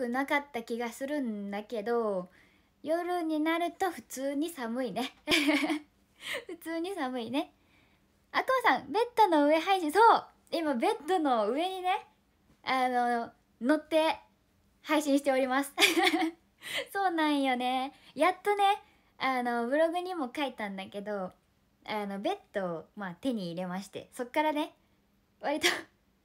くなかった気がするんだけど夜になると普通に寒いね 普通に寒いねあくまさんベッドの上配信そう今ベッドの上にねあの乗って配信しております そうなんよねやっとねあのブログにも書いたんだけどあのベッドを、まあ、手に入れましてそっからね割と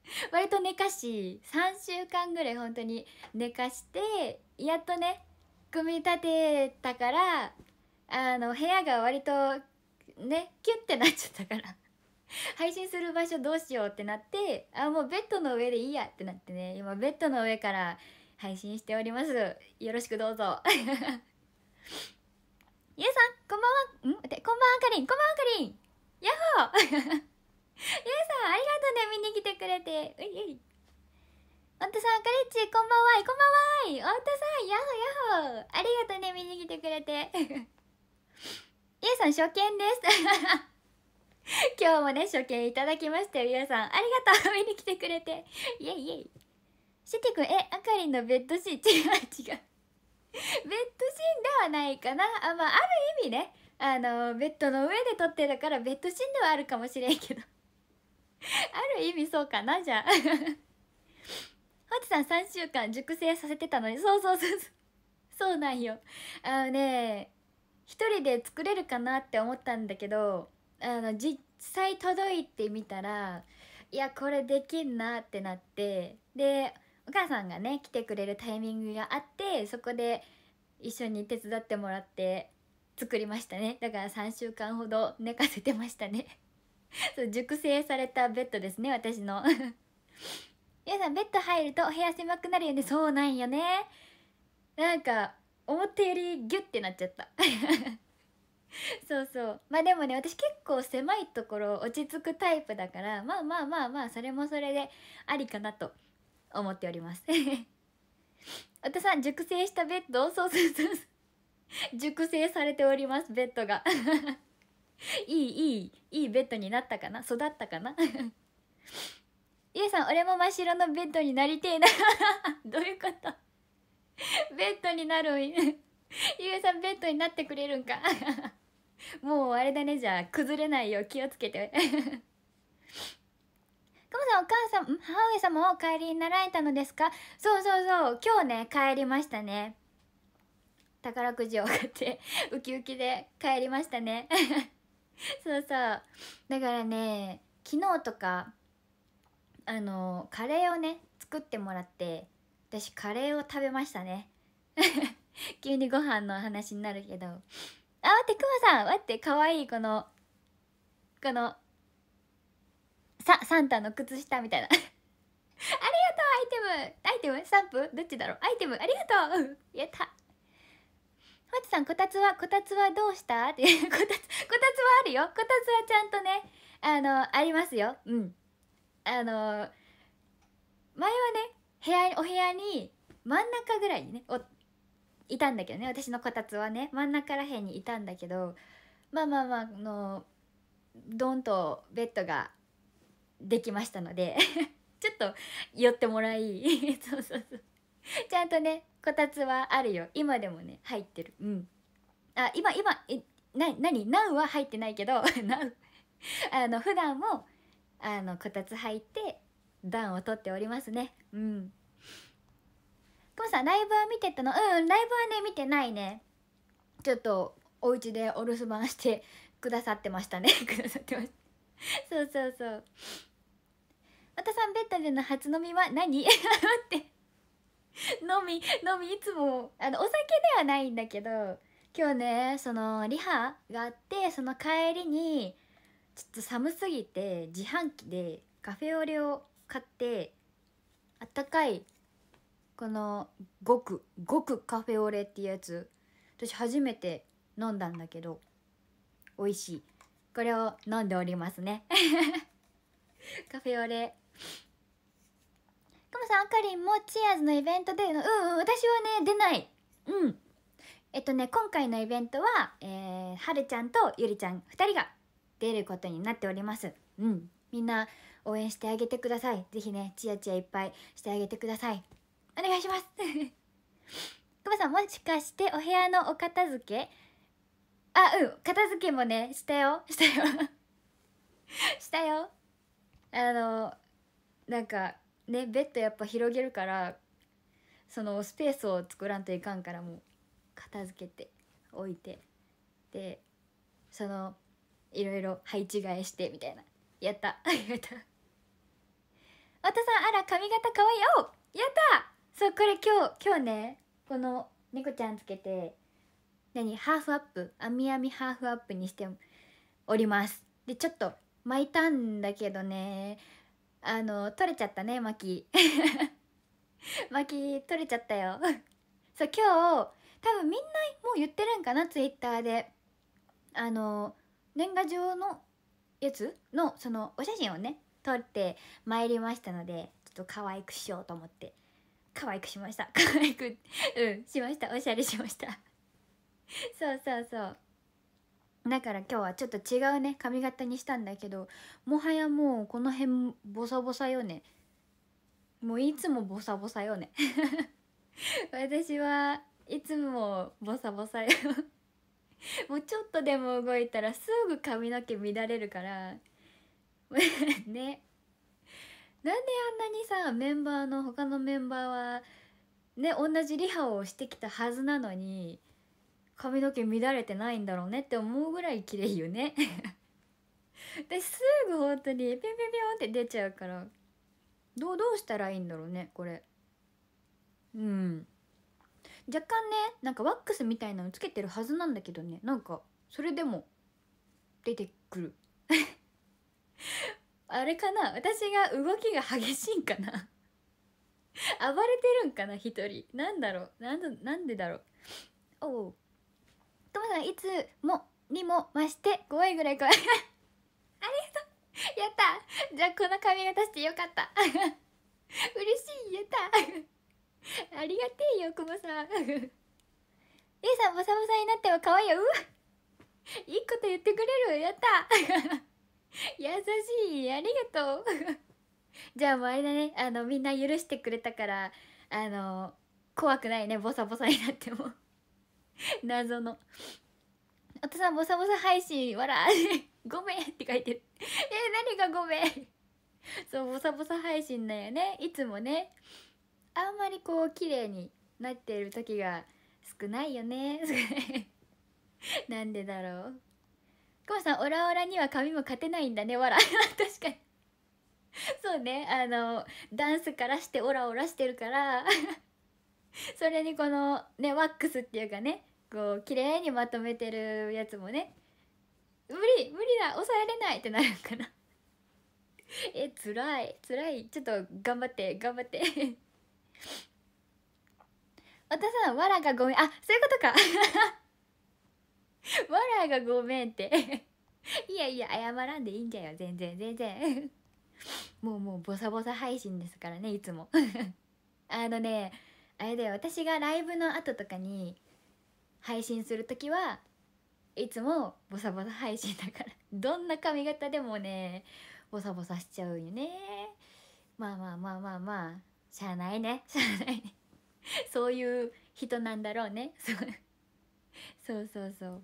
割と寝かし3週間ぐらい本当に寝かしてやっとね組み立てたからあの部屋が割とねキュッてなっちゃったから 配信する場所どうしようってなってあもうベッドの上でいいやってなってね今ベッドの上から配信しておりますよろしくどうぞ ゆうさんこんばんはんこんばんはかりんこんばんはかりんやっほーゆうさん、ありがとうね、見に来てくれて。ういうい。おんたさん、カレッチ、こんばんはこんばんはおんたさん、やほやほありがとうね、見に来てくれて。ゆうさん、初見です。今日もね、初見いただきましたよ、ゆうさん。ありがとう、見に来てくれて。イェイイェイ。シティくん、え、あかりんのベッドシーン、違う違う。ベッドシーンではないかな。あ、まあ、ある意味ね。あの、ベッドの上で撮ってたから、ベッドシーンではあるかもしれんけど。ある意味そうかなじゃあハ チさん3週間熟成させてたのにそうそうそうそうなんよあのね一人で作れるかなって思ったんだけどあの実際届いてみたらいやこれできんなってなってでお母さんがね来てくれるタイミングがあってそこで一緒に手伝ってもらって作りましたねだから3週間ほど寝かせてましたね そう熟成されたベッドですね私の 皆さんベッド入るとお部屋狭くなるよねそうなんよねなんか思ったよりギュッてなっちゃった そうそうまあでもね私結構狭いところ落ち着くタイプだからまあまあまあまあそれもそれでありかなと思っておりますお父さん熟成したベッドそうそうそう熟成されておりますベッドが いいいいいいベッドになったかな育ったかなゆう さん俺も真っ白のベッドになりてえな どういうことベッドになるゆうさんベッドになってくれるんかもうあれだねじゃあ崩れないよう気をつけてかもさんお母さん母上様を帰りになられたのですかそうそうそう今日ね帰りましたね宝くじを買ってウキウキで帰りましたね そうそうだからね昨日とかあのカレーをね作ってもらって私カレーを食べましたね 急にご飯の話になるけどあ待ってくまさん待ってかわいいこのこのササンタの靴下みたいな ありがとうアイテムアイテムスタンプどっちだろうアイテムありがとうやったマチさんこたつはこたつはどうしたって こたつこたつはあるよこたつはちゃんとねあのありますようんあの前はね部屋お部屋に真ん中ぐらいにねおいたんだけどね私のこたつはね真ん中らへんにいたんだけどまあまあまああのドンとベッドができましたので ちょっと寄ってもらい そうそうそう ちゃんとねこたつはあるよ今でもね入ってるうんあ今今えな何ナウは入ってないけど ナウ あの普段もあのこたつ入って暖をとっておりますねうん久もさんライブは見てたのうんライブはね見てないねちょっとお家でお留守番してくださってましたねくださってましたそうそうそうまたさんベッドでの初飲みは何待っての みのみいつもあのお酒ではないんだけど今日ねそのリハがあってその帰りにちょっと寒すぎて自販機でカフェオレを買ってあったかいこのごくごくカフェオレっていうやつ私初めて飲んだんだけど美味しいこれを飲んでおりますね カフェオレくもさんあかりんもチアーズのイベントでうん、うん、私はね出ないうんえっとね今回のイベントは、えー、はるちゃんとゆりちゃん2人が出ることになっておりますうんみんな応援してあげてください是非ねチアチアいっぱいしてあげてくださいお願いしますくま さんもしかしてお部屋のお片付けあうん片付けもねしたよしたよ したよあのなんかねベッドやっぱ広げるからそのスペースを作らんといかんからもう片付けて置いてでそのいろいろ配置替えしてみたいなやった やったわたさんあら髪型かわいいおやったそうこれ今日今日ねこの猫ちゃんつけて何ハーフアップ編み編みハーフアップにしておりますでちょっと巻いたんだけどねあの取れちゃったね巻巻 取れちゃったよ そう今日多分みんなもう言ってるんかなツイッターであの年賀状のやつのそのお写真をね撮ってまいりましたのでちょっと可愛くしようと思って可愛くしました 可愛くうんしましたおしゃれしましたそうそうそうだから今日はちょっと違うね髪型にしたんだけどもはやもうこの辺ボサボサよねもういつもボサボサよね 私はいつもボサボサよ もうちょっとでも動いたらすぐ髪の毛乱れるから ねなんであんなにさメンバーの他のメンバーはね同じリハをしてきたはずなのに髪の毛乱れてないんだろうねって思うぐらい綺麗よね ですぐ本当にピュンピュンピュンって出ちゃうからどうどうしたらいいんだろうねこれうん若干ねなんかワックスみたいなのつけてるはずなんだけどねなんかそれでも出てくる あれかな私が動きが激しいんかな 暴れてるんかな一人なんだろうなんでだろうおうともさんいつもにも増して怖いぐらい怖い ありがとうやったじゃあこの髪型してよかった 嬉しいやった ありがてえよくもさん A さんボサボサになっても可愛いようわいいこと言ってくれるやった優しいありがとうじゃあもうあれだねあのみんな許してくれたからあの怖くないねボサボサになっても 謎の「お父さんボサボサ配信笑 ごめん」って書いてるえー、何がごめん そうボサボサ配信だよねいつもねあんまりこう綺麗になってる時が少ないよねなんでだろうコマさんオラオラには髪も勝てないんだね笑確かにそうねあのダンスからしてオラオラしてるから それにこのねワックスっていうかねこう綺麗にまとめてるやつもね無理無理だ抑えれないってなるかな えつらいつらいちょっと頑張って頑張っておは さんわらがごめんあそういうことかわらがごめんっていやいや謝らんでいいんじゃよ全然全然もうもうボサボサ配信ですからねいつもあのねあれよ私がライブの後とかに配信する時はいつもボサボサ配信だから どんな髪型でもねボサボサしちゃうよねまあまあまあまあまあしゃあないね しゃあないねそういう人なんだろうね そうそうそう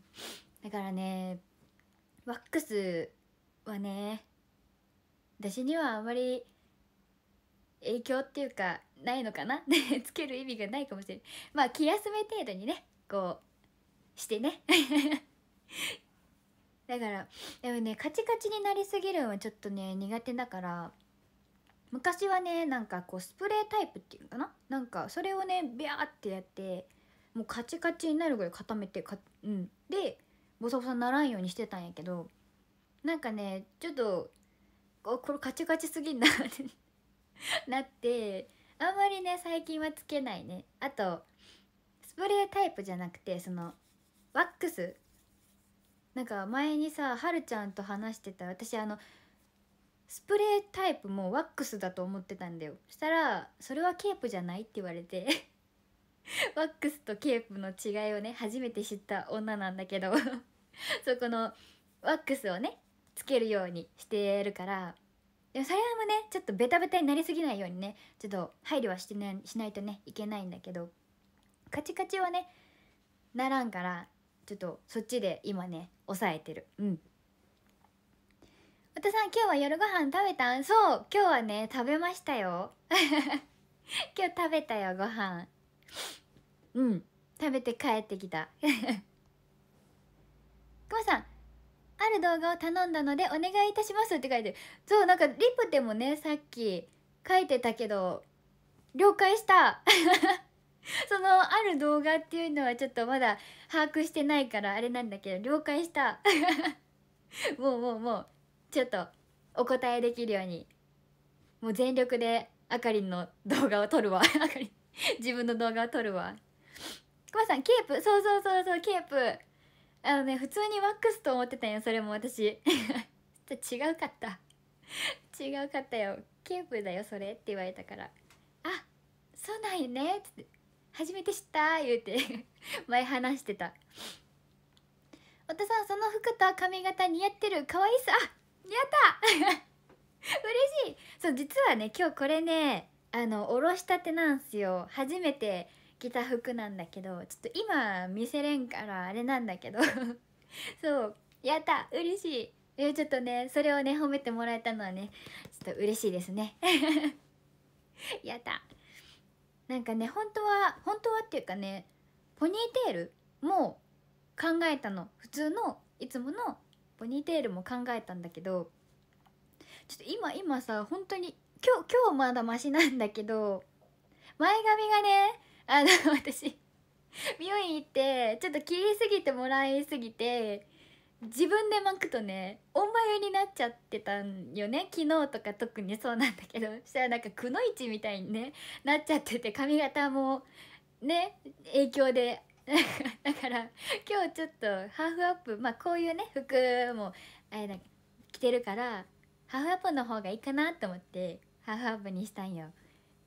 だからねワックスはね私にはあんまり影響っていうかないのかな つける意味がないかもしれないまあ気休め程度にねこうしてね だからでもねカチカチになりすぎるのはちょっとね苦手だから昔はねなんかこうスプレータイプっていうのかななんかそれをねビャーってやってもうカチカチになるぐらい固めてか、うん、でボサボサならんようにしてたんやけどなんかねちょっとこれカチカチすぎんなって なってあんまりね最近はつけないねあとスプレータイプじゃなくてそのワックスなんか前にさはるちゃんと話してた私あのスプレータイプもワックスだと思ってたんだよそしたら「それはケープじゃない?」って言われて ワックスとケープの違いをね初めて知った女なんだけど そこのワックスをねつけるようにしてるからでもそれはもうねちょっとベタベタになりすぎないようにねちょっと配慮はしてねしないとねいけないんだけどカチカチはねならんからちょっとそっちで今ね抑えてるうん太田さん今日は夜ご飯食べたんそう今日はね食べましたよ 今日食べたよご飯うん食べて帰ってきたくまさんある動画を頼んだのでお願いいたしますって書いてそうなんかリプでもねさっき書いてたけど了解した そのある動画っていうのはちょっとまだ把握してないからあれなんだけど了解した もうもうもうちょっとお答えできるようにもう全力であかりんの動画を撮るわ あかりん自分の動画を撮るわくまさんケープそうそうそうそうケープあのね普通にワックスと思ってたんよそれも私 違うかった違うかったよケープだよそれって言われたから「あそうなんやね」っつって「初めて知った」言うて 前話してた「お父さんその服と髪型似合ってるかわいさ似合った! 」嬉しいそう実はね今日これねあのおろしたてなんすよ初めて着た服なんだけどちょっと今見せれんからあれなんだけど そうやった嬉しいえちょっとねそれをね褒めてもらえたのはねちょっと嬉しいですね やったなんかね本当は本当はっていうかねポニーテールも考えたの普通のいつものポニーテールも考えたんだけどちょっと今今さ本当に今日今日まだマシなんだけど前髪がねあの私美容院行ってちょっと切りすぎてもらいすぎて自分で巻くとねおんばゆになっちゃってたんよね昨日とか特にそうなんだけどそしたらなんかくのいちみたいにねなっちゃってて髪型もね影響で だから今日ちょっとハーフアップまあこういうね服もあれだ着てるからハーフアップの方がいいかなと思ってハーフアップにしたんよ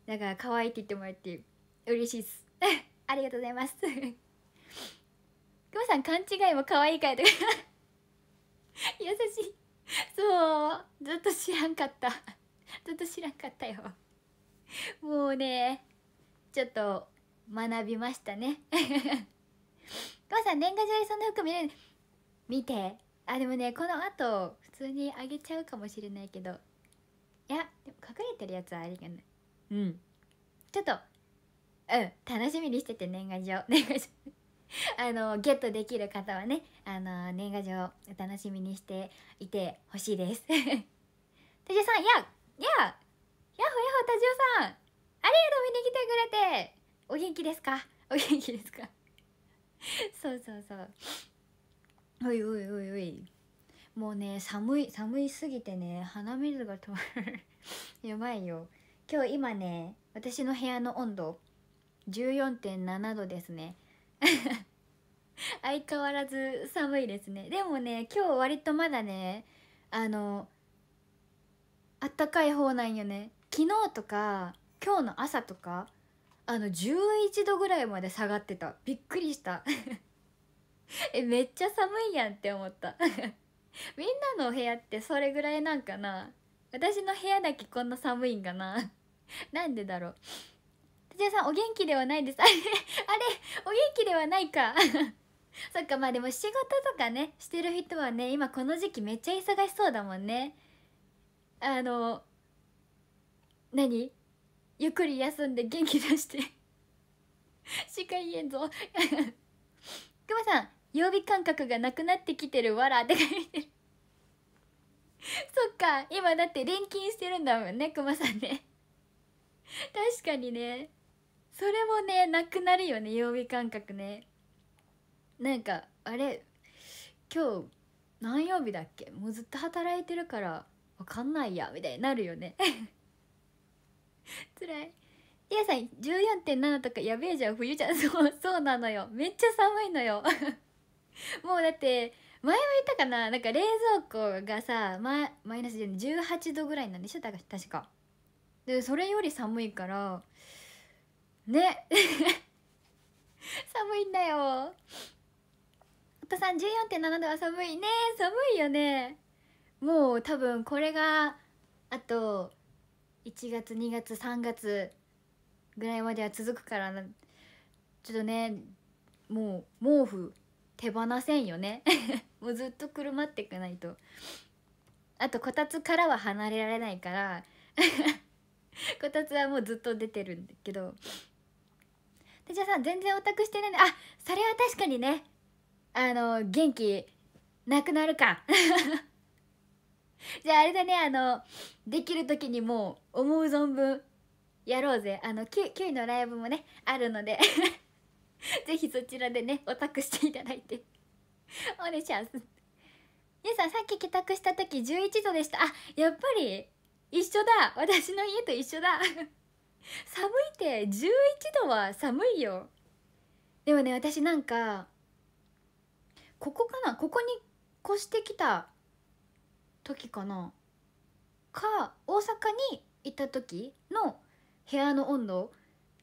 だから可愛いって言ってもらって嬉しいです ありがとうございますくまさん勘違いも可愛いかいとか 優しいそうずっと知らんかったずっと知らんかったよもうねちょっと学びましたね くまさん年賀状でそんな服見れる見てあでもねこのあと普通にあげちゃうかもしれないけどいやでも隠れてるやつはありがないうんちょっとうん楽しみにしてて年賀状 年賀状あのゲットできる方はねあの年賀状お楽しみにしていてほしいです。タジオさんやややほやほタジオさんありがとう見に来てくれてお元気ですかお元気ですか そうそうそうおいおいおいおいもうね寒い寒いすぎてね鼻水が止まる やばいよ今日今ね私の部屋の温度14.7度ですね 相変わらず寒いですねでもね今日割とまだねあのあったかい方なんよね昨日とか今日の朝とかあの11度ぐらいまで下がってたびっくりした えめっちゃ寒いやんって思った みんなのお部屋ってそれぐらいなんかな私の部屋だけこんな寒いんかななんでだろう藤井さんお元気ではないですあれあれお元気ではないか そっかまあでも仕事とかねしてる人はね今この時期めっちゃ忙しそうだもんねあの何ゆっくり休んで元気出してしか言えんぞくまさん曜日感覚がなくなってきてるわらって書いてる そっか今だって錬金してるんだもんねくまさんね 確かにねそれもねなくなるよね曜日感覚ねなんかあれ今日何曜日だっけもうずっと働いてるから分かんないやみたいになるよねつら いりあさん14.7とかやべえじゃん冬じゃん そうそうなのよめっちゃ寒いのよ もうだって前は言ったかななんか冷蔵庫がさママイナス18度ぐらいなんでしょ確かでそれより寒いからね 寒いんだよお父さん14.7度は寒いね寒いよねもう多分これがあと1月2月3月ぐらいまでは続くからちょっとねもう毛布手放せんよね もうずっとくるまってかないとあとこたつからは離れられないから こたつはもうずっと出てるんだけどじゃあさ全然オタクしてないんであそれは確かにねあの元気なくなるか じゃああれだねあのできる時にもう思う存分やろうぜあの 9, 9位のライブもねあるので ぜひそちらでねオタクしていただいてお願いします皆さんさっき帰宅した時11度でしたあやっぱり一緒だ私の家と一緒だ寒いって11度は寒いよでもね私なんかここかなここに越してきた時かなか大阪に行った時の部屋の温度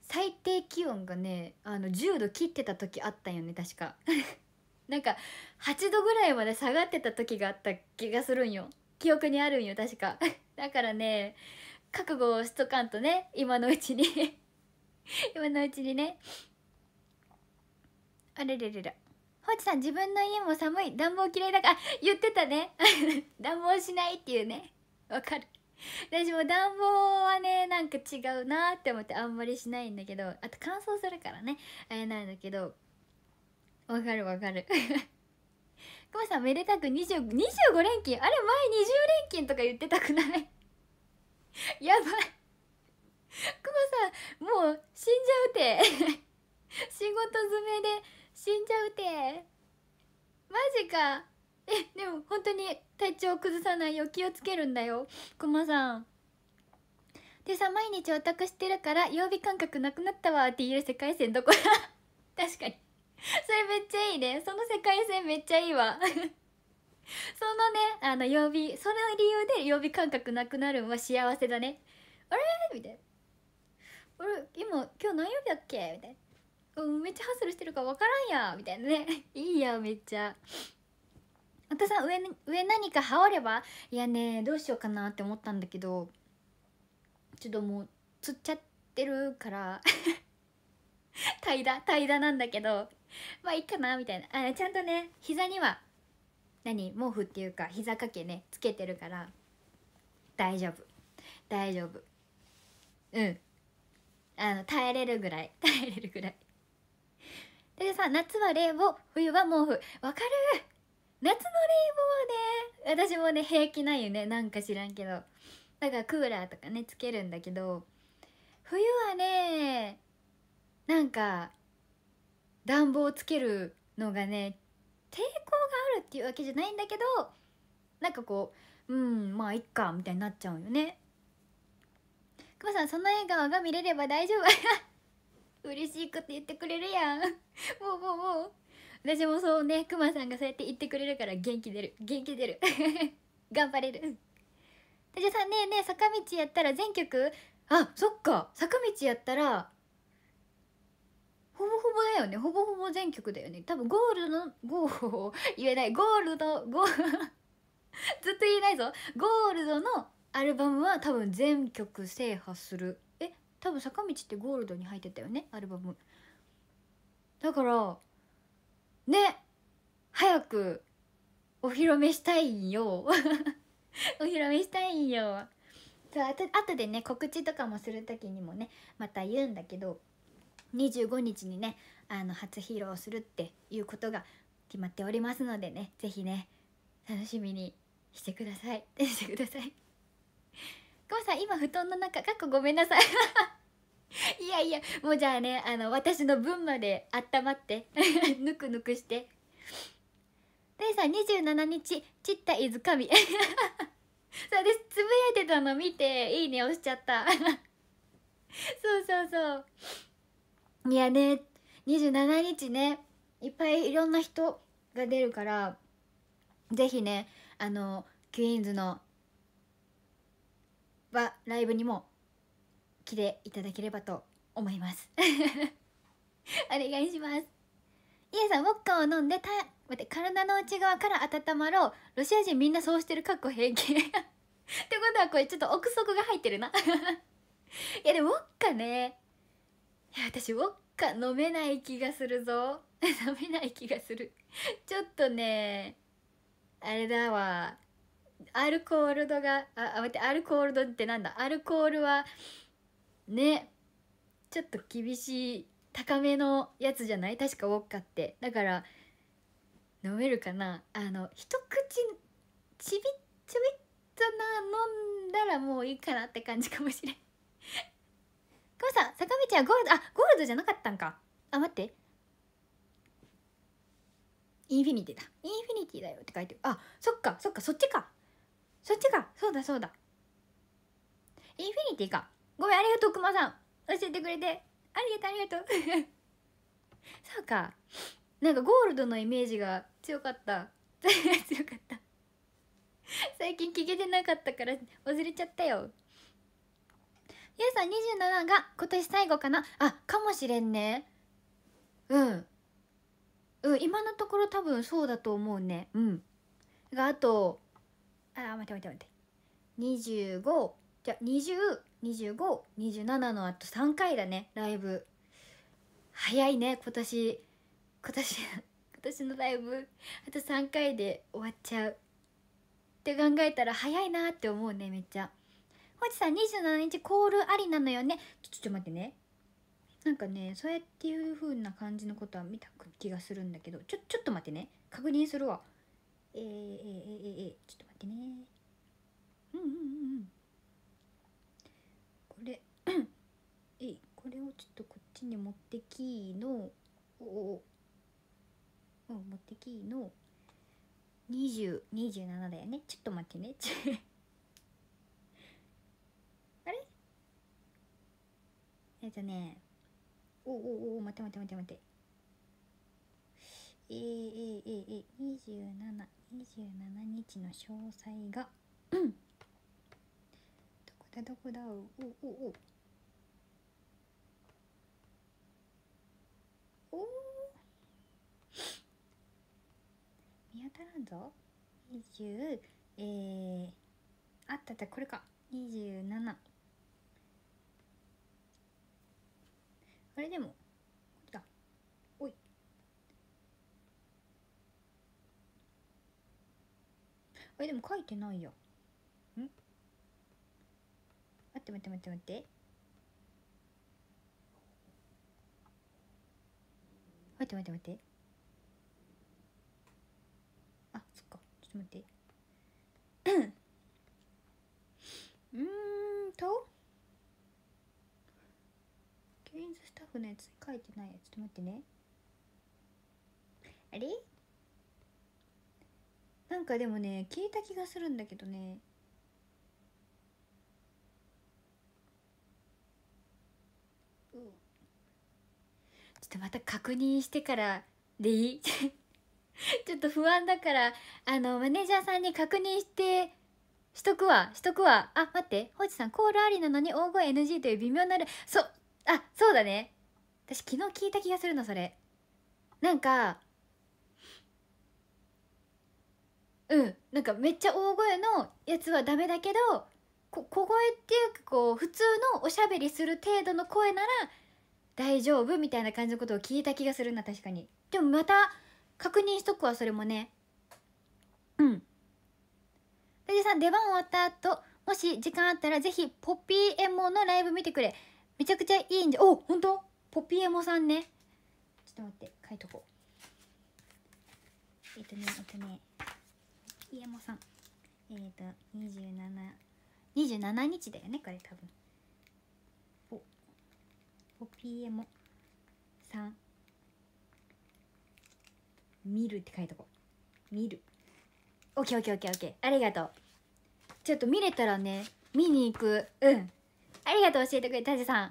最低気温がねあの10度切ってた時あったんよね確か なんか8度ぐらいまで下がってた時があった気がするんよ記憶にあるんよ確か だからね覚悟をしとかんとね今のうちに 今のうちにねあれれれれほちさん自分の家も寒い暖房嫌いだから言ってたね 暖房しないっていうねわかる私も暖房はねなんか違うなって思ってあんまりしないんだけどあと乾燥するからねあれなんだけどわかるわかるくま さんめでたく25連勤あれ前20連勤とか言ってたくない やばいクマさんもう死んじゃうて 仕事詰めで死んじゃうてマジかえでも本当に体調崩さないよう気をつけるんだよクマさんでさ毎日オタクしてるから曜日感覚なくなったわって言える世界線どこだ 確かにそれめっちゃいいねその世界線めっちゃいいわ そのねあの曜日その理由で曜日感覚なくなるんは幸せだねあれみたいなあれ今今日何曜日だっけみたいな、うん、めっちゃハッスルしてるから分からんやみたいなね いいやめっちゃあとさ上上何か羽織ればいやねどうしようかなって思ったんだけどちょっともうつっちゃってるから平ら平らなんだけどまあいいかなみたいなあちゃんとね膝には何毛布っていうか膝掛けねつけてるから大丈夫大丈夫うんあの耐えれるぐらい 耐えれるぐらいでさ夏は冷房冬は毛布わかる夏の冷房ね私もね平気ないよねなんか知らんけどだからクーラーとかねつけるんだけど冬はねなんか暖房つけるのがね抵抗があるっていうわけじゃないんだけどなんかこううんまあいっかみたいになっちゃうよねくまさんその笑顔が見れれば大丈夫 嬉しいこと言ってくれるやんもうもうもう私もそうねくまさんがそうやって言ってくれるから元気出る元気出る 頑張れるたじゃさねえねえ坂道やったら全曲あそっか坂道やったらほぼほぼだよねほぼほぼ全曲だよね多分ゴールのゴー言えないゴールドゴー ずっと言えないぞゴールドのアルバムは多分全曲制覇するえ多分坂道ってゴールドに入ってたよねアルバムだからね早くお披露目したいんよ お披露目したいんよあとでね告知とかもする時にもねまた言うんだけど25日にねあの初披露するっていうことが決まっておりますのでね是非ね楽しみにしてください してくださいごめさん今布団の中かっこごめんなさい いやいやもうじゃあねあの私の分まで温まって ぬくぬくしてでさ27日ちったいずかみそうですつぶやいてたの見ていいね押しちゃったそうそうそういやね27日ねいっぱいいろんな人が出るからぜひねあのクイーンズのはライブにも来ていただければと思います お願いしますイエさんウォッカを飲んでた待って体の内側から温まろうロシア人みんなそうしてるかっこ平気 ってことはこれちょっと憶測が入ってるな いやでもウォッカねいや私ウォッカ飲めない気がするぞ 飲めない気がするちょっとねあれだわアルコール度があ待ってアルコール度ってなんだアルコールはねちょっと厳しい高めのやつじゃない確かウォッカってだから飲めるかなあの一口ちびちびっとな飲んだらもういいかなって感じかもしれんカさん、坂道はゴールド、あ、ゴールドじゃなかったんか。あ、待って。インフィニティだ。インフィニティだよって書いてる。あ、そっか、そっか、そっちか。そっちか。そうだ、そうだ。インフィニティか。ごめん、ありがとう、くまさん。教えてくれて。ありがとう、ありがとう。そうか。なんかゴールドのイメージが強かった。強かった。最近聞けてなかったから忘れちゃったよ。ゆうさん27が今年最後かなあかもしれんねうんうん今のところ多分そうだと思うねうんがあとあ待って待って待って25じゃ202527のあと3回だねライブ早いね今年今年 今年のライブあと3回で終わっちゃうって考えたら早いなって思うねめっちゃ。ほちさん27日コールありなのよねちょっと待ってねなんかねそうやっていう風な感じのことは見た気がするんだけどちょちょっと待ってね確認するわえー、えー、えー、えー、ちょっと待ってねうんうんうんうんこれえいこれをちょっとこっちに持ってきのおおお持ってきの2027だよねちょっと待ってねえっとねおおお待って待って待って待てえー、えー、ええー、2727日の詳細がどこだどこだおおおおお見当たらんぞ20えー、あったったこれか27あれでもだおいあれでも書いてないよん待って待って待って待って待って待って待ってあそっかちょっと待って うんとケインズスタッフのやつ書いてないやつちょっと待ってねあれなんかでもね聞いた気がするんだけどねちょっとまた確認してからでいい ちょっと不安だからあのマネージャーさんに確認してしとくわしとくわあ待ってほーじさんコールありなのに大声 NG という微妙なるそうあそうだね私昨日聞いた気がするのそれなんかうんなんかめっちゃ大声のやつはダメだけどこ小声っていうかこう普通のおしゃべりする程度の声なら大丈夫みたいな感じのことを聞いた気がするな確かにでもまた確認しとくわそれもねうん藤さん出番終わった後もし時間あったらぜひポピーエモのライブ見てくれめちゃくちゃいいんじゃお本当ポピエモさんねちょっと待って書いとこうえっ、ー、とねえっ、とねポピエモさんえっ、ー、と27 27日だよねこれ多分おポピエモさん見るって書いとこう見るオッケーオッケーオッケーオッケーありがとうちょっと見れたらね見に行くうんありがとう教えてくれたじさん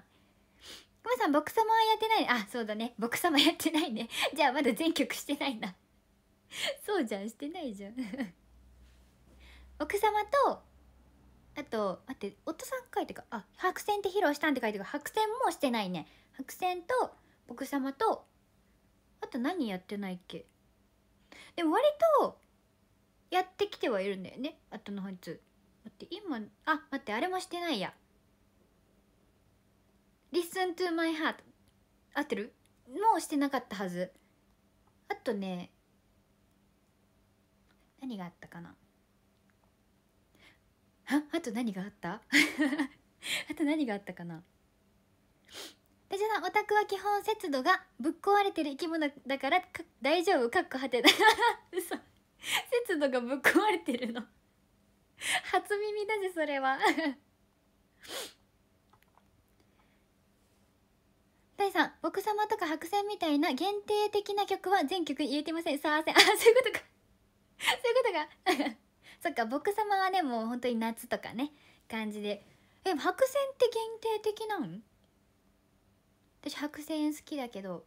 くまさんボクはやってないあそうだね僕様やってないね じゃあまだ全曲してないな そうじゃんしてないじゃん奥 様とあと待って夫さん書いてかあ白線って披露したんって書いてか白線もしてないね白線と奥様とあと何やってないっけでも割とやってきてはいるんだよねあとのいつ待って今あ待ってあれもしてないや Listen to my heart 合ってるもしてなかったはずあとね何があったかなああと何があった あと何があったかなでじゃあオタクは基本節度がぶっ壊れてる生き物だから大丈夫かっこはてだ 嘘節度がぶっ壊れてるの初耳だぜそれはさん「僕様」とか「白線」みたいな限定的な曲は全曲言えてませんさあせんあ そういうことかそういうことか そっか「僕様」はねもう本当に夏とかね感じでえ白線って限定的なん私白線好きだけど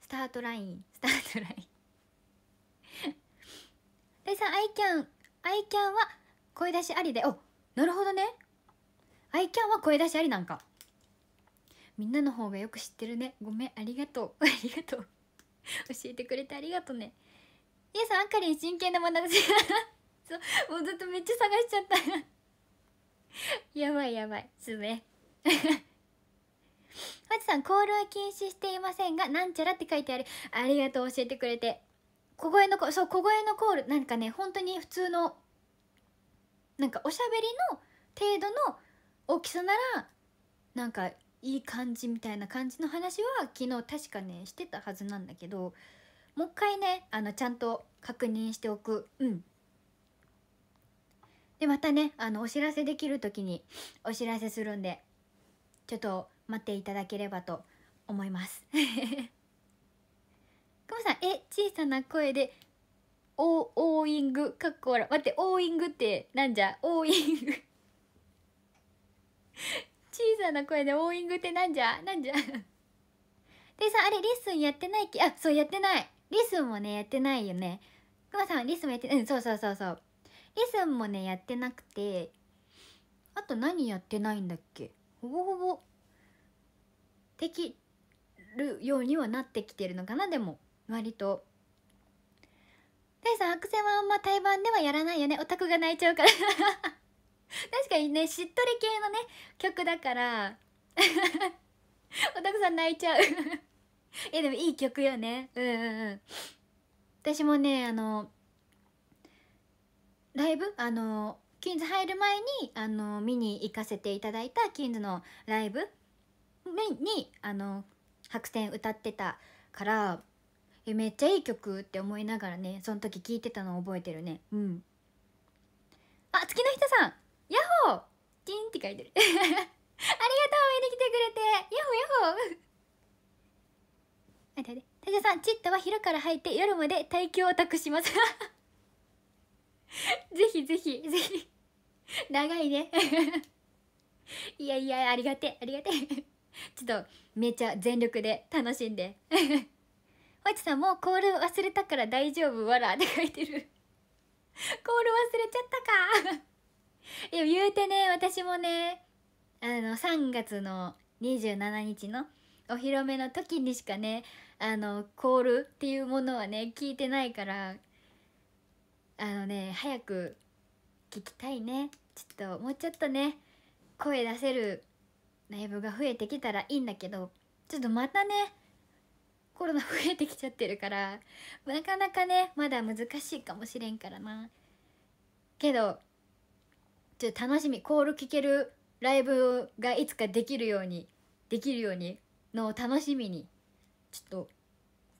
スタートラインスタートライン大 さん「アイキャン」「アイキャン」は声出しありでおなるほどね「アイキャン」は声出しありなんかみんなの方がよく知ってるねごめんありがとう ありがとう教えてくれてありがとうねイエさんあかりん真剣な学差し そうもうずっとめっちゃ探しちゃった やばいやばいすねハチさんコールは禁止していませんがなんちゃらって書いてあるありがとう教えてくれて小声のそう小声のコールなんかね本当に普通のなんかおしゃべりの程度の大きさならなんかいい感じみたいな感じの話は昨日確かねしてたはずなんだけどもう一回ねあのちゃんと確認しておくうんでまたねあのお知らせできる時にお知らせするんでちょっと待っていただければと思います くまさんえ小さな声で「オーオーイング」かっこ笑待ってオーイングってなんじゃオーイング小さな声でオーイングってなんじゃなんじゃ でさあれリッスンやってないっけあそうやってないリスンもねやってないよねくまさんリスンもやってうんそうそうそうそうリスンもねやってなくてあと何やってないんだっけほぼほぼできるようにはなってきてるのかなでも割とでさアクセはあんま対バンではやらないよねオタクが泣いちゃうから 確かにねしっとり系のね曲だから おたくさん泣いちゃう いやでもいい曲よねうんうんうん私もねあのライブあのキンズ入る前にあの見に行かせていただいたキンズのライブにあの白線歌ってたからえめっちゃいい曲って思いながらねその時聴いてたのを覚えてるねうんあ月の人さんヤッホーチンって書いてる ありがとう見に来てくれてヤッホーヤッホーあれあれタジさんチッタは昼から入って夜まで体調オタクします ぜひぜひぜひ長いね いやいやありがてありがてちょっとめちゃ全力で楽しんでほちさんもうコール忘れたから大丈夫わらって書いてるコール忘れちゃったか でも言うてね私もねあの3月の27日のお披露目の時にしかねあのコールっていうものはね聞いてないからあのね早く聞きたいねちょっともうちょっとね声出せるライブが増えてきたらいいんだけどちょっとまたねコロナ増えてきちゃってるからなかなかねまだ難しいかもしれんからなけどちょっと楽しみコール聴けるライブがいつかできるようにできるようにのを楽しみにちょっと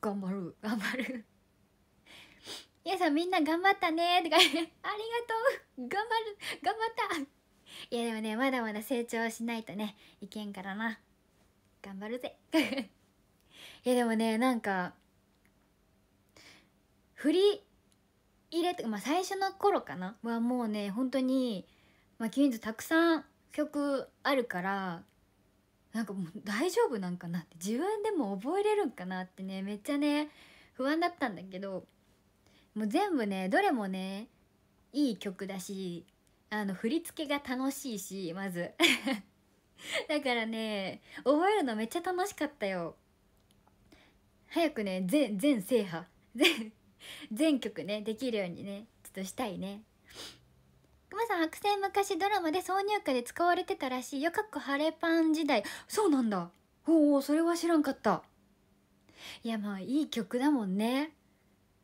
頑張る頑張るいやさんみんな頑張ったねてかありがとう頑張る頑張ったいやでもねまだまだ成長しないとねいけんからな頑張るぜ いやでもねなんか振り入れてまあ最初の頃かなはもうね本当にまあ、キンズたくさん曲あるからなんかもう大丈夫なんかなって自分でも覚えれるんかなってねめっちゃね不安だったんだけどもう全部ねどれもねいい曲だしあの振り付けが楽しいしまず だからね覚えるのめっちゃ楽しかったよ早くね全制覇 全曲ねできるようにねちょっとしたいねまさん白線昔ドラマで挿入歌で使われてたらしいよかっこ晴れパン時代そうなんだおおそれは知らんかったいやまあいい曲だもんね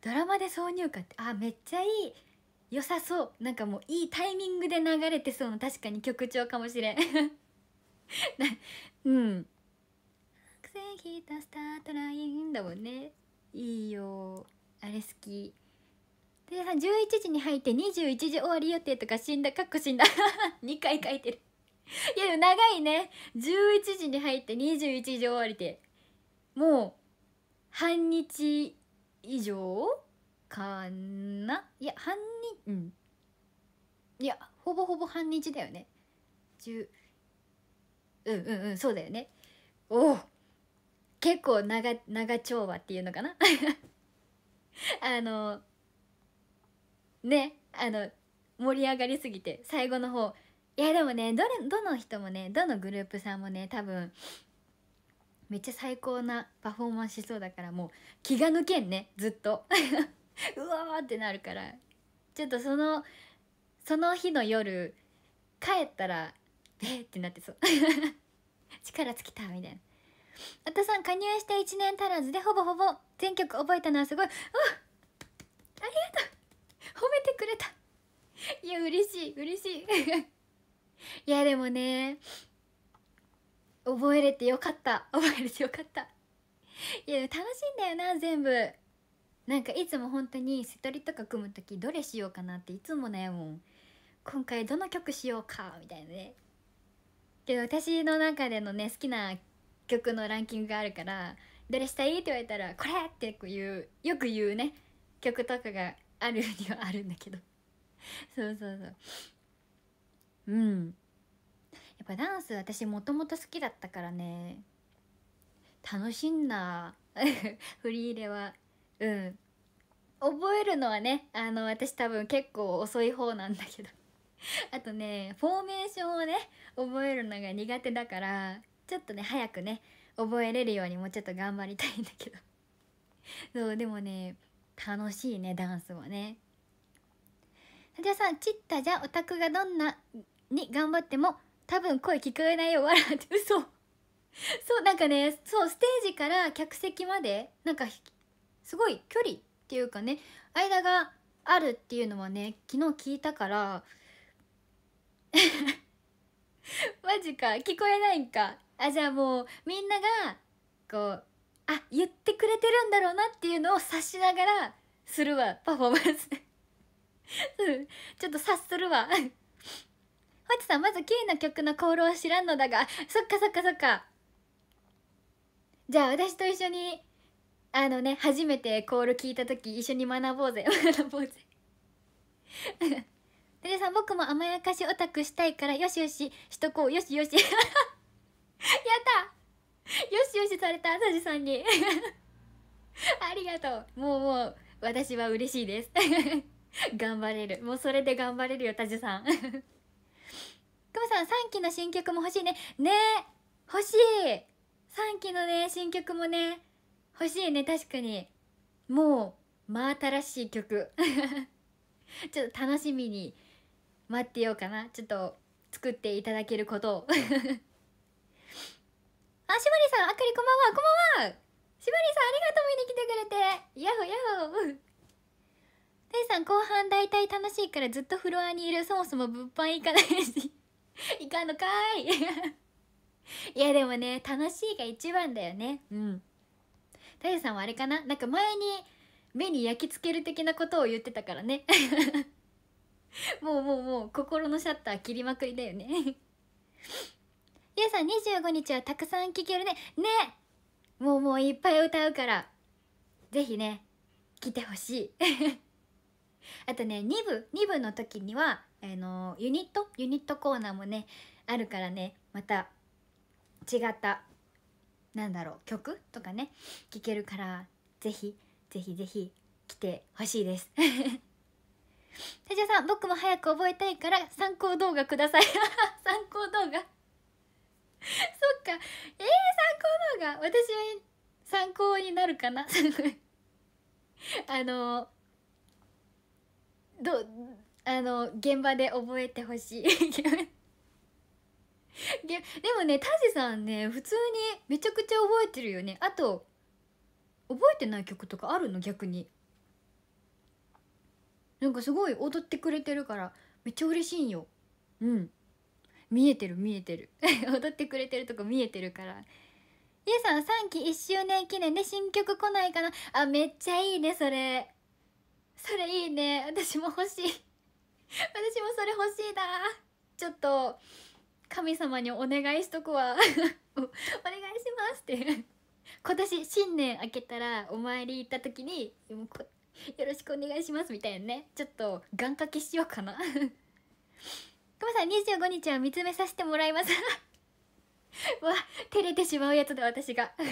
ドラマで挿入歌ってあめっちゃいい良さそうなんかもういいタイミングで流れてそうな確かに曲調かもしれん うん「白線引いたスタートライン」だもんねいいよあれ好きで11時に入って21時終わり予定とか死んだかっこ死んだ2 回書いてるいやでも長いね11時に入って21時終わりてもう半日以上かないや半日うんいやほぼほぼ半日だよね10うんうんうんそうだよねおお結構長長丁場っていうのかな あのねあの盛り上がりすぎて最後の方いやでもねどれどの人もねどのグループさんもね多分めっちゃ最高なパフォーマンスしそうだからもう気が抜けんねずっと うわーってなるからちょっとそのその日の夜帰ったらえってなってそう 力尽きたみたいなあたさん加入して1年足らずでほぼほぼ全曲覚えたのはすごいあありがとう褒めてくれたいや嬉しい嬉しい いやでもね覚えれてよかった覚えれてよかったいや楽しいんだよな全部なんかいつも本当にセトリとか組む時どれしようかなっていつも悩むん今回どの曲しようかみたいなねけど私の中でのね好きな曲のランキングがあるから「どれしたい?」って言われたら「これ!」ってこう言うよく言うね曲とかがあるにはあるんだけどそうそうそううんやっぱダンス私もともと好きだったからね楽しんだ振り入れはうん覚えるのはねあの私多分結構遅い方なんだけどあとねフォーメーションをね覚えるのが苦手だからちょっとね早くね覚えれるようにもうちょっと頑張りたいんだけどそうでもね楽しいねダンスはねサジさんちったじゃオタクがどんなに頑張っても多分声聞こえないよ笑って嘘 そうなんかねそうステージから客席までなんかすごい距離っていうかね間があるっていうのはね昨日聞いたから マジか聞こえないんかあじゃあもうみんながこうあ言ってくれてるんだろうなっていうのを察しながらするわパフォーマンス ちょっと察するわ ホチさんまず K の曲のコールを知らんのだがそっかそっかそっかじゃあ私と一緒にあのね初めてコール聞いた時一緒に学ぼうぜ 学ぼうぜテレさん僕も甘やかしオタクしたいからよしよししとこうよしよしやったよしよしされたサジさんに ありがとうもうもう私は嬉しいです 頑張れるもうそれで頑張れるよタジさん くまさん3期の新曲も欲しいねね欲しい3期のね新曲もね欲しいね確かにもう真新しい曲ちょっと楽しみに待ってようかなちょっと作っていただけることをあ、しばりさん、あかりこんばんは、こんばんはしばりさん、ありがとう、見に来てくれてヤホヤホーたいさん、後半大体楽しいからずっとフロアにいる、そもそも物販行かないし。行かんのかい いや、でもね、楽しいが一番だよね。うん。たいさんはあれかななんか前に目に焼き付ける的なことを言ってたからね。もうもうもう、心のシャッター切りまくりだよねゆうさん25日はたくさん聴けるねねもうもういっぱい歌うからぜひね来てほしい あとね2部2部の時にはあのユニットユニットコーナーもねあるからねまた違ったなんだろう曲とかね聴けるからぜひぜひぜひ来てほしいですタジャさん僕も早く覚えたいから参考動画ください 参考動画 そっかえー、参考の方が私は参考になるかな あのどあの現場で覚えてほしい でもねタジさんね普通にめちゃくちゃ覚えてるよねあと覚えてない曲とかあるの逆になんかすごい踊ってくれてるからめっちゃ嬉しいんようん見えてる見えてる 踊ってくれてるとこ見えてるからゆうさん3期1周年記念で新曲来ないかなあめっちゃいいねそれそれいいね私も欲しい 私もそれ欲しいなちょっと神様にお願いしとくわ お願いしますって今年新年明けたらお参り行った時にもよろしくお願いしますみたいなねちょっと願掛けしようかなくまさん25日は見つめさせてもらいます わ照れてしまうやつだ私が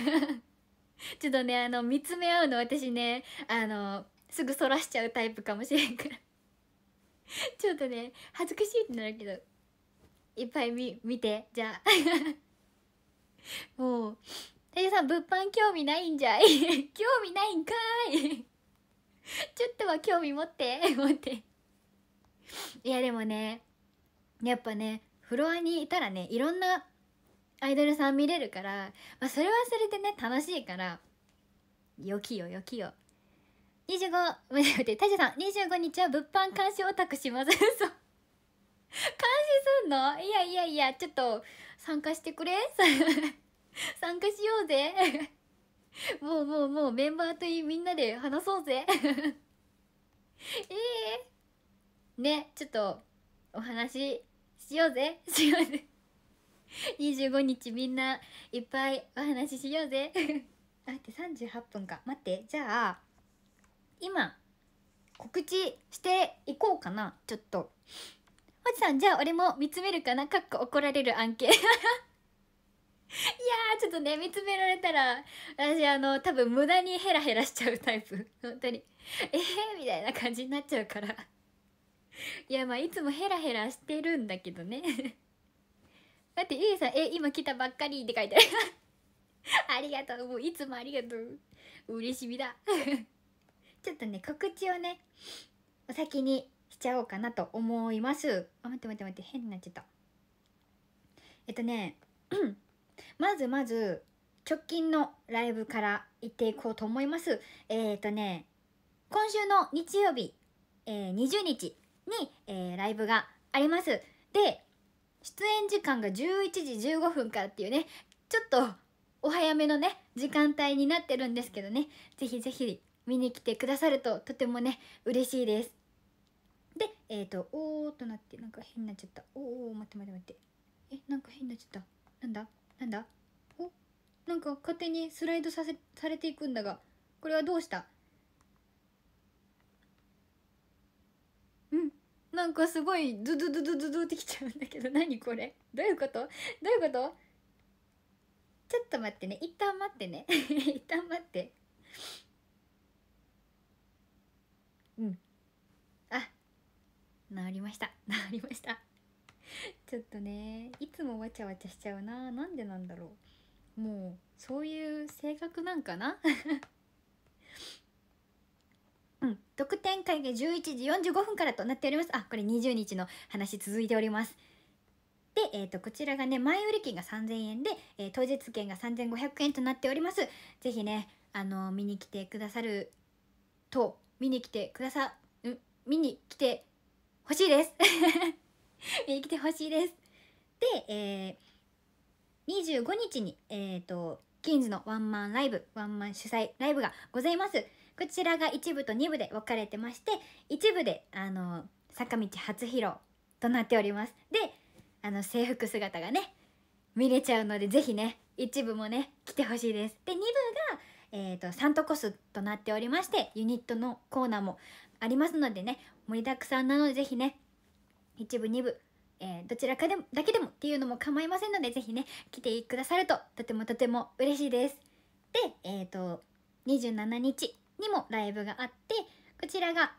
ちょっとねあの見つめ合うの私ねあのすぐそらしちゃうタイプかもしれんから ちょっとね恥ずかしいってなるけどいっぱい見見てじゃあもう大さん物販興味ないんじゃい興味ないんかいちょっとは興味持って持っていやでもねやっぱねフロアにいたらねいろんなアイドルさん見れるから、まあ、それはそれでね楽しいからよきよよきよ25待って大将さん25日は物販監視オタクします そう監視すんのいやいやいやちょっと参加してくれ 参加しようぜ もうもうもうメンバーといいみんなで話そうぜええー、ねちょっとお話しようぜしようぜ25日みんないっぱいお話ししようぜ待って38分か待ってじゃあ今告知していこうかなちょっとおじさんじゃあ俺も見つめるかなかっこ怒られる案件いやーちょっとね見つめられたら私あの多分無駄にヘラヘラしちゃうタイプ本当にええー、みたいな感じになっちゃうから いやまあいつもヘラヘラしてるんだけどねだ って A さん「え今来たばっかり」って書いてある ありがとうもういつもありがとう嬉しみだちょっとね告知をねお先にしちゃおうかなと思いますあ待って待って待って変になっちゃったえっとね まずまず直近のライブから行っていこうと思いますえっ、とね今週の日曜日、えー、20日に、えー、ライブがありますで出演時間が11時15分からっていうねちょっとお早めのね時間帯になってるんですけどねぜひぜひ見に来てくださるととてもね嬉しいですでえっ、ー、とおーとなってなんか変になっちゃったおお待って待って待ってえなんか変になっちゃったなんだなんだおなんか勝手にスライドさせされていくんだがこれはどうしたなんかすごいドゥドゥドゥドゥドゥってきちゃうんだけど 何これどういうことどういうことちょっと待ってね一旦待ってね 一旦待ってうんあ治りました 治りましたちょっとねいつもわちゃわちゃしちゃうななんでなんだろうもうそういう性格なんかなうん、特典会議11時45分からとなっております。あ、これ20日の話続いております。で、えっ、ー、と、こちらがね、前売り券が3000円で、えー、当日券が3500円となっております。ぜひね、あのー、見に来てくださると、見に来てくださ、うん、見に来てほしいです。見に来てほしいです。で、えー、25日に、えっ、と、キンズのワンマンライブ、ワンマン主催ライブがございます。こちらが1部と2部で分かれてまして一部であの坂道初披露となっておりますであの制服姿がね見れちゃうので是非ね一部もね来てほしいですで2部が、えーと、サントコスとなっておりましてユニットのコーナーもありますのでね盛りだくさんなので是非ね一部2部えー、どちらかでもだけでもっていうのも構いませんので是非ね来てくださるととてもとても嬉しいですでえっ、ー、と27日にもライブがあってこちらが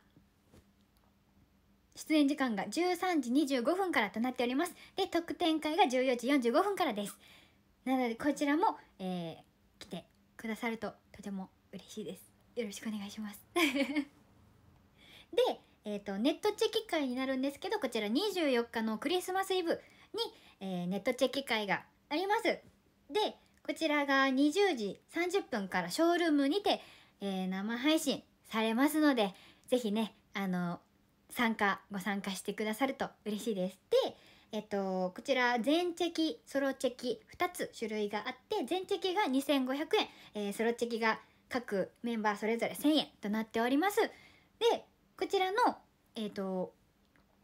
出演時間が13時25分からとなっておりますで特典会が14時45分からですなのでこちらも、えー、来てくださるととても嬉しいですよろしくお願いします で、えーと、ネットチェキ会になるんですけどこちら24日のクリスマスイブに、えー、ネットチェキ会がありますでこちらが20時30分からショールームにてえー、生配信されますので是非ねあの参加ご参加してくださると嬉しいです。でえっと、こちら全チェキソロチェキ2つ種類があって全チェキが2500円、えー、ソロチェキが各メンバーそれぞれ1000円となっておりますでこちらの、えっと、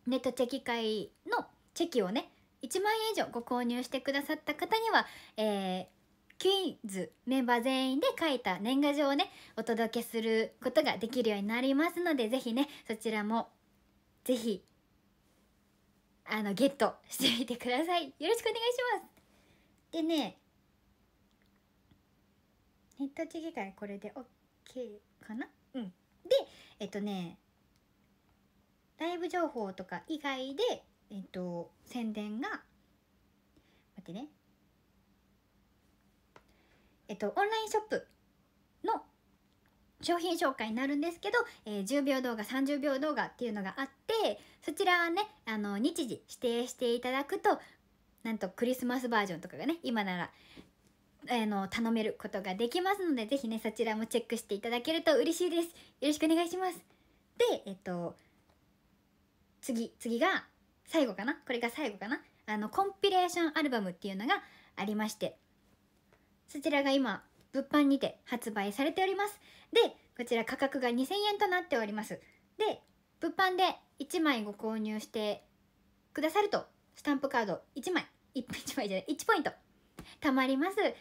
ネットチェキ会のチェキをね1万円以上ご購入してくださった方には、えー、キーンズメンバー全員で書いた年賀状をねお届けすることができるようになりますのでぜひねそちらもぜひあのゲットしてみてくださいよろしくお願いしますでねネット地議会これで OK かなうんでえっとねライブ情報とか以外でえっと宣伝が待ってねえっと、オンラインショップの商品紹介になるんですけど、えー、10秒動画30秒動画っていうのがあってそちらはねあの日時指定していただくとなんとクリスマスバージョンとかがね今なら、えー、の頼めることができますので是非ねそちらもチェックしていただけると嬉しいですよろしくお願いしますでえっと次次が最後かなこれが最後かなあのコンピレーションアルバムっていうのがありましてそちらが今物販にて発売されておりますでこちら価格が2000円となっておりますで物販で1枚ご購入してくださるとスタンプカード1枚 1, 1枚じゃない1ポイント貯まりますで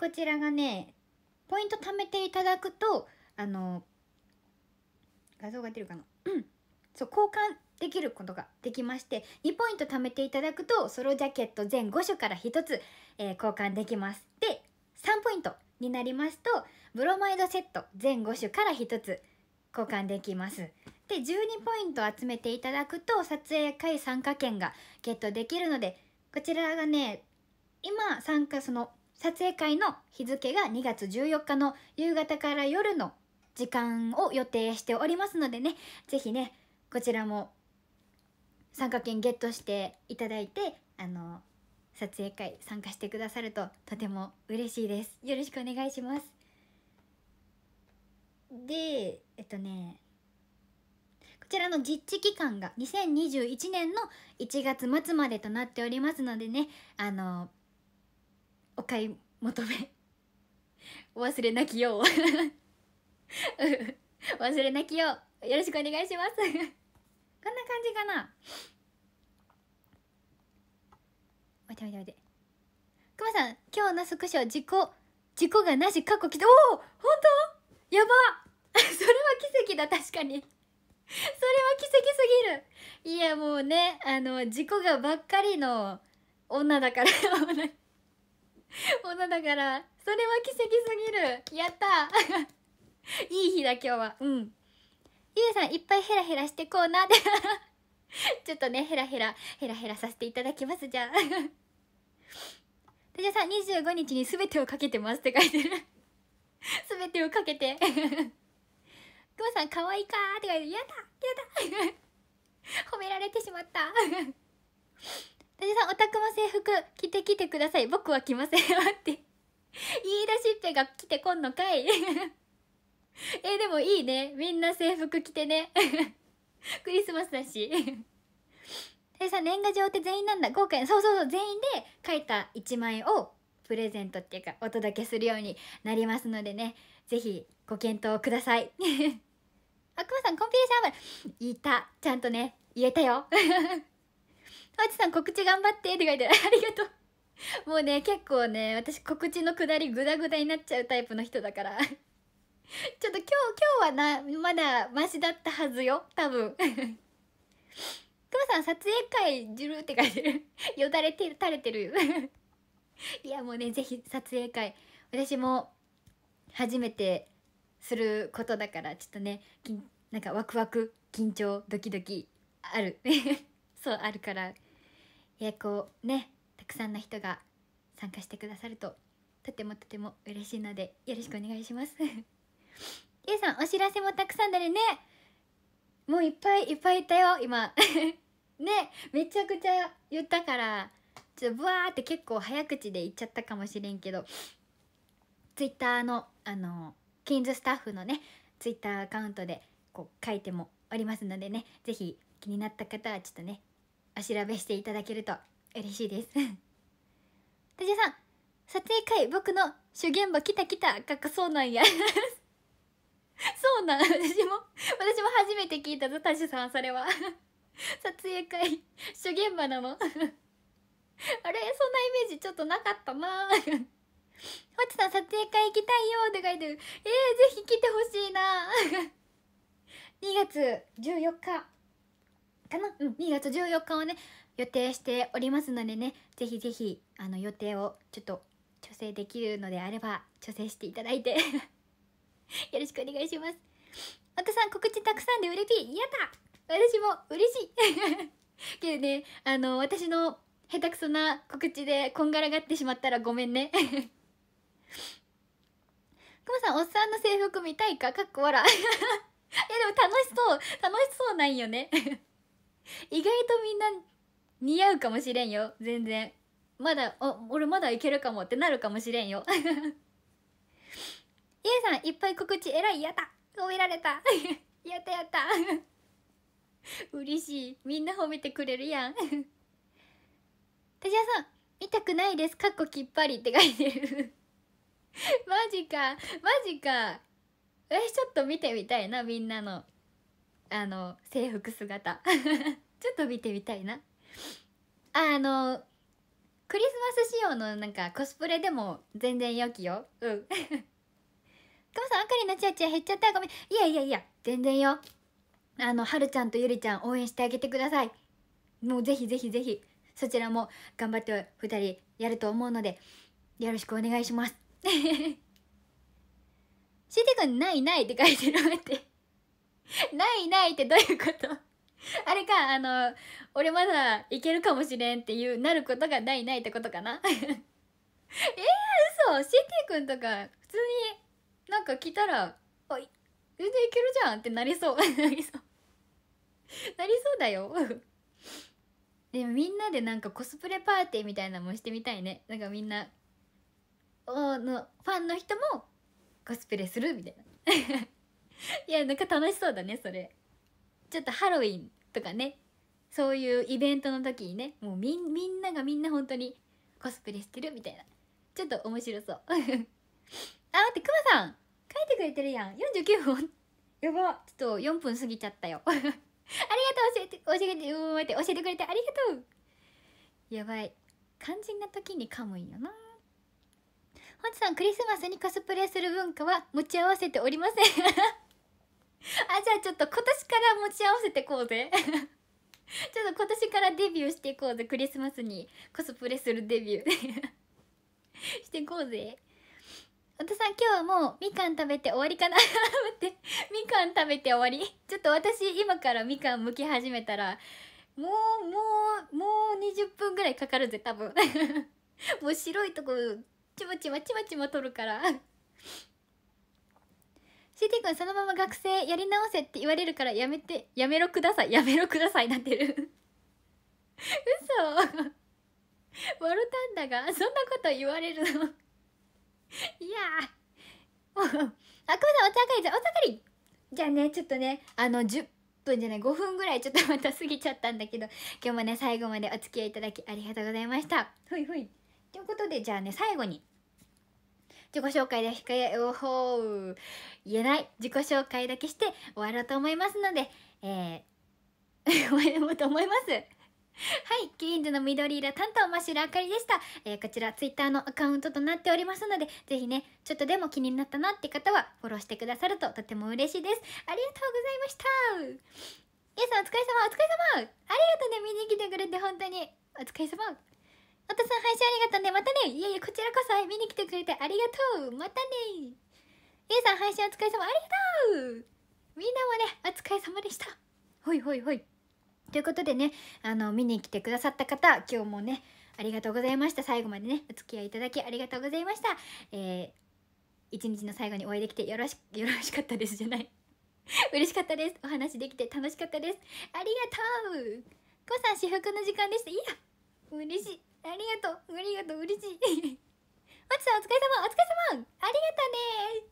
こちらがねポイント貯めていただくとあの画像が出るかなうんそう交換できることができまして2ポイント貯めていただくとソロジャケット全5種から1つ、えー、交換できますで3ポイントになりますとブロマイドセット全5種から1つ交換できますで12ポイント集めていただくと撮影会参加券がゲットできるのでこちらがね今参加その撮影会の日付が2月14日の夕方から夜の時間を予定しておりますのでね是非ねこちらも参加券ゲットしていただいてあの撮影会参加してくださるととても嬉しいですよろしくお願いしますでえっとねこちらの実地期間が2021年の1月末までとなっておりますのでねあのお買い求めお忘れなきよう 忘れなきようよろしくお願いします こんな感じかないておいでおいでくまさん今日のスクショ事故事故がなし過去きておお本当やば それは奇跡だ確かに それは奇跡すぎるいやもうねあの事故がばっかりの女だから 女だからそれは奇跡すぎるやったいい日だ今日はうんゆうさんいっぱいヘラヘラしてこうなってちょっとねヘラヘラヘラヘラさせていただきますじゃあじゃさん25日に全てをかけてますって書いてる全 てをかけてくま さん可愛いかーって書いてるやだやだ 褒められてしまったじゃさんおたくも制服着てきてください僕は着ません待って言い出しっぺが来てこんのかいえでもいいねみんな制服着てねクリスマスだしでさ年賀状って全員なんだ豪華そうそうそう全員で書いた1万円をプレゼントっていうかお届けするようになりますのでね是非ご検討ください あくまさんコンピューターバ言いたちゃんとね言えたよあ チさん告知頑張ってって書いてあ りがとうもうね結構ね私告知のくだりグダグダになっちゃうタイプの人だからちょっと今日今日はなまだマシだったはずよ多分母さん撮影会じゅるって書いてる よだれて垂れてる いやもうねぜひ撮影会私も初めてすることだからちょっとねなんかワクワク緊張ドキドキある そうあるからいやこうねたくさんの人が参加してくださるととてもとても嬉しいのでよろしくお願いしますゆうさんお知らせもたくさんだねもういっぱいいっぱいいたよ今ねめちゃくちゃ言ったからちょブワーって結構早口で言っちゃったかもしれんけどツイッターのあのケインズスタッフのねツイッターアカウントでこう書いてもおりますのでね是非気になった方はちょっとねお調べしていただけると嬉しいですたじ さん撮影会僕の主現場来た来たかっこそうなんや そうなん私も私も初めて聞いたぞたじさんそれは撮影会初現場なの あれそんなイメージちょっとなかったなー ホチさん撮影会行きたいよって書いてるえー、ぜひ来てほしいな2 月14日かなうん2月14日をね予定しておりますのでねぜひぜひあの予定をちょっと調整できるのであれば調整していただいてよろしくお願いします。おたさん告知たくさんでうれぴやった私も嬉しい けどねあの私の下手くそな告知でこんがらがってしまったらごめんね くまさんおっさんの制服見たいかかっこ笑 いやでも楽しそう楽しそうなんよね意外とみんな似合うかもしれんよ全然まだお俺まだいけるかもってなるかもしれんよイエさんいっぱい告知えらいやった褒められたやったやった 嬉しいみんな褒めてくれるやん 田島さん見たくないですかっこきっぱりって書いてる マジかマジかえちょっと見てみたいなみんなのあの制服姿ちょっと見てみたいなあのクリスマス仕様のなんかコスプレでも全然良きようんかモさんあかりのチヤチヤ減っちゃったごめんいやいやいや全然よあのはるちゃんとゆりちゃん応援してあげてくださいもうぜひぜひぜひそちらも頑張って2人やると思うのでよろしくお願いします シテ君ないないって書いてる待ってないないってどういうことあれかあの俺まだいけるかもしれんっていうなることがないないってことかな えー、嘘シティ君とか普通になんか来たら「おい全然いけるじゃんってなりそう なりそうなりそうだよでもみんなでなんかコスプレパーティーみたいなのもしてみたいねなんかみんなおのファンの人もコスプレするみたいな いやなんか楽しそうだねそれちょっとハロウィンとかねそういうイベントの時にねもうみみんながみんな本当にコスプレしてるみたいなちょっと面白そう あ待ってくまさん書いてくれてるやん49分 やばちょっと4分過ぎちゃったよ ありがとう教えて教えて教えて教えてくれてありがとうやばい肝心な時に噛むんよな本日さんクリスマスにコスプレする文化は持ち合わせておりません あじゃあちょっと今年から持ち合わせてこうぜちょっと今年からデビューしていこうぜクリスマスにコスプレするデビューしていこうぜおとさん今日はもうみかん食べて終わりかな待ってみかん食べて終わりちょっと私今からみかん剥き始めたらもうもうもう20分ぐらいかかるぜ多分 もう白いとこちまちまちまちま取るからシティ君そのまま学生やり直せって言われるからやめてやめろくださいやめろくださいなってる 嘘笑ったんだがそんなこと言われるのいや あ、ごめんなさい、お高いじゃお高いじゃあね、ちょっとね、あの、10分じゃない、5分ぐらいちょっとまた過ぎちゃったんだけど、今日もね、最後までお付き合いいただきありがとうございました。ほいほい。ということで、じゃあね、最後に、自己紹介で控え、おほう、言えない、自己紹介だけして終わろうと思いますので、えー、終わろうと思います。はい、キリンズの緑色担当、マシュルあかりでした。えー、こちら、ツイッターのアカウントとなっておりますので、ぜひね、ちょっとでも気になったなって方は、フォローしてくださるととても嬉しいです。ありがとうございました。皆さんお疲れ様お疲れ様ありがとうね見に来てくれて本当にお疲れ様お父さん配信ありがとうねまたねいやいやこちらこそ見に来てくれてありがとうまたねゆうさん配信お疲れ様ありがとうみんなもねお疲れ様でしたほいほいほいということでねあの見に来てくださった方今日もねありがとうございました最後までねお付き合いいただきありがとうございました、えー、一日の最後にお会いできてよろしよろしかったですじゃない 嬉しかったですお話できて楽しかったですありがとうこさん私服の時間でしたいや嬉しいありがとうありがとう嬉しいまつ さんお疲れ様お疲れ様ありがとうね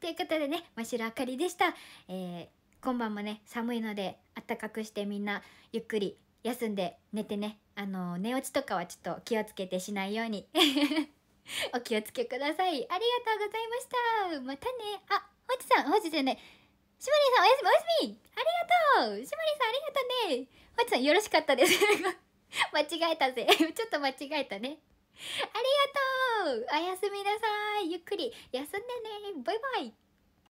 ということでね真白あかりでしたえー今晩もね寒いので暖かくしてみんなゆっくり休んで寝てねあの寝落ちとかはちょっと気をつけてしないように お気をつけくださいありがとうございましたまたねあほちさんほじさんねしまりさんおやすみおやすみありがとうしまりさんありがとうねほちさんよろしかったです 間違えたぜ ちょっと間違えたねありがとうおやすみなさいゆっくり休んでねバイバイ